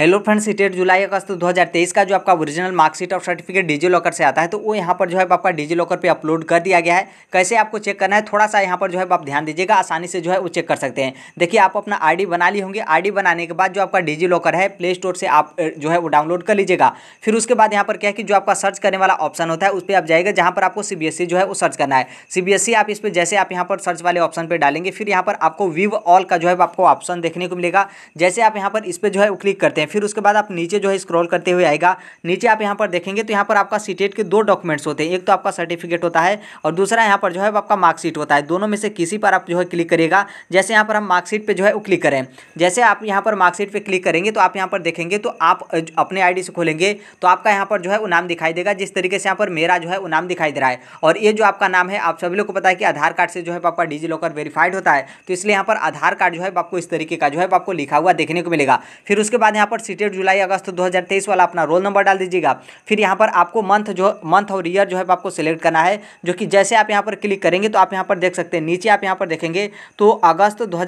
hello friends date जुलाई अगस्त 2023 का जो आपका ओरिजिनल मार्कशीट और सर्टिफिकेट डिजी लॉकर से आता है तो वो यहाँ पर जो है आपका डिजी लॉकर पे अपलोड कर दिया गया है कैसे आपको चेक करना है थोड़ा सा यहाँ पर जो है आप ध्यान दीजिएगा आसानी से जो है वो चेक कर सकते हैं देखिए आप अपना डी बना ली होंगी डी बनाने के बाद जो आपका डिजी लॉकर है प्ले स्टोर से आप जो है वो डाउनलोड कर लीजिएगा फिर उसके बाद यहाँ पर क्या है कि जो आपका सर्च करने वाला ऑप्शन होता है उस पर आप जाएगा जहाँ पर आपको सी e जो है वो सर्च करना है सी e आप इस पर जैसे आप यहाँ पर सर्च वाले ऑप्शन पर डालेंगे फिर यहाँ पर आपको विव ऑल का जो है आपको ऑप्शन देखने को मिलेगा जैसे आप यहाँ पर इस पर जो है वो क्लिक करते हैं फिर उसके बाद आप नीचे जो है स्क्रॉल करते हुए आएगा नीचे आप यहाँ पर देखेंगे तो यहाँ पर आपका सीटेट के दो डॉक्यूमेंट्स होते हैं एक तो आपका सर्टिफिकेट होता है और दूसरा यहाँ पर जो है आपका मार्कशीट होता है दोनों में से किसी पर आप जो है क्लिक करेगा जैसे यहाँ पर हम मार्कशीट पर जो है वो क्लिक करें जैसे आप यहाँ पर मार्कशीट पर क्लिक करेंगे तो आप यहाँ पर देखेंगे तो आप अपने आई से खोलेंगे तो आपका यहाँ पर जो है वो नाम दिखाई देगा जिस तरीके से यहाँ पर मेरा जो है वो नाम दिखाई दे रहा है और ये जो आपका नाम है आप सभी लोग को पता है कि आधार कार्ड से जो है आपका डिजी लॉकर वेरीफाइड होता है तो इसलिए यहाँ पर आधार कार्ड जो है आपको इस तरीके का जो है आपको लिखा हुआ देखने को मिलेगा फिर उसके बाद यहाँ पर पर सीटेट जुलाई अगस्त 2023 वाला अपना रोल नंबर डाल दीजिएगा फिर यहाँ पर आपको मंथ जो मंथ और ईयर जो है आपको सिलेक्ट करना है जो कि जैसे आप यहाँ पर क्लिक करेंगे तो आप यहाँ पर देख सकते हैं नीचे आप यहाँ पर देखेंगे तो अगस्त दो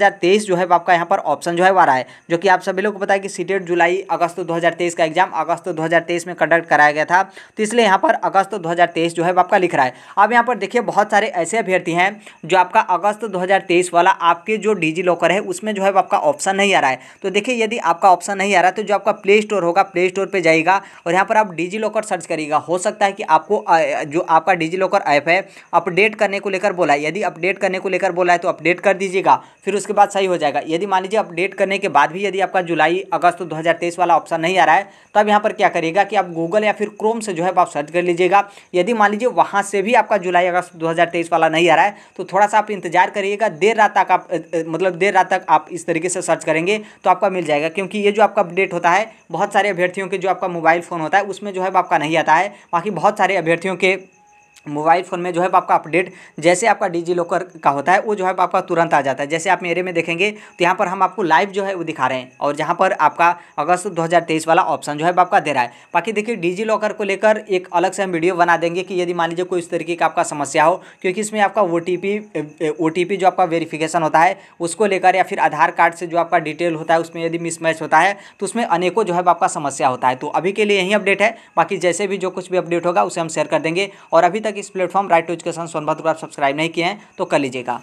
जो है आपका यहाँ पर ऑप्शन जो है आ रहा है जो कि आप सभी लोग को पता है कि सीटेट जुलाई अगस्त दो का एग्जाम अगस्त दो में कंडक्ट कराया गया था तो इसलिए यहाँ पर अगस्त दो जो है आपका लिख रहा है अब यहाँ पर देखिए बहुत सारे ऐसे अभ्यर्थी हैं जो आपका अगस्त 2023 वाला आपके जो डिजी लॉकर है उसमें जो है आपका ऑप्शन नहीं आ रहा है तो देखिए यदि आपका ऑप्शन नहीं आ रहा या तो जो आपका प्ले स्टोर होगा प्ले स्टोर पर जाएगा और यहाँ पर आप डिजी लॉकर सर्च करिएगा हो सकता है कि आपको जो आपका डिजी लॉकर ऐप है अपडेट करने को लेकर बोला है यदि अपडेट करने को लेकर बोला है तो अपडेट कर दीजिएगा फिर उसके बाद सही हो जाएगा यदि मान लीजिए अपडेट करने के बाद भी यदि आपका जुलाई अगस्त तो दो वाला ऑप्शन नहीं आ रहा है तो अब यहाँ पर क्या करिएगा कि आप गूगल या फिर क्रोम से जो है आप सर्च कर लीजिएगा यदि मान लीजिए वहाँ से भी आपका जुलाई अगस्त दो वाला नहीं आ रहा है तो थोड़ा सा आप इंतजार करिएगा देर रात तक आप मतलब देर रात तक आप इस तरीके से सर्च करेंगे तो आपका मिल जाएगा क्योंकि ये जो आपका अपडेट होता है बहुत सारे अभ्यर्थियों के जो आपका मोबाइल फ़ोन होता है उसमें जो है आपका नहीं आता है बाकी बहुत सारे अभ्यर्थियों के मोबाइल फ़ोन में जो है आपका अपडेट जैसे आपका डिजी लॉकर का होता है वो जो है आपका तुरंत आ जाता है जैसे आप मेरे में देखेंगे तो यहाँ पर हम आपको लाइव जो है वो दिखा रहे हैं और जहाँ पर आपका अगस्त 2023 वाला ऑप्शन जो है आपका दे रहा है बाकी देखिए डिजी लॉकर को लेकर एक अलग से हम वीडियो बना देंगे कि यदि मान लीजिए कोई इस तरीके का आपका समस्या हो क्योंकि इसमें आपका ओ टी जो आपका वेरीफिकेशन होता है उसको लेकर या फिर आधार कार्ड से जो आपका डिटेल होता है उसमें यदि मिसमैच होता है तो उसमें अनेकों जो है आपका समस्या होता है तो अभी के लिए यही अपडेट है बाकी जैसे भी जो कुछ भी अपडेट होगा उसे हम शेयर कर देंगे और अभी तक तक इस platform right to education Sonbhadra को आप सब्सक्राइब नहीं किए हैं तो कर लीजिएगा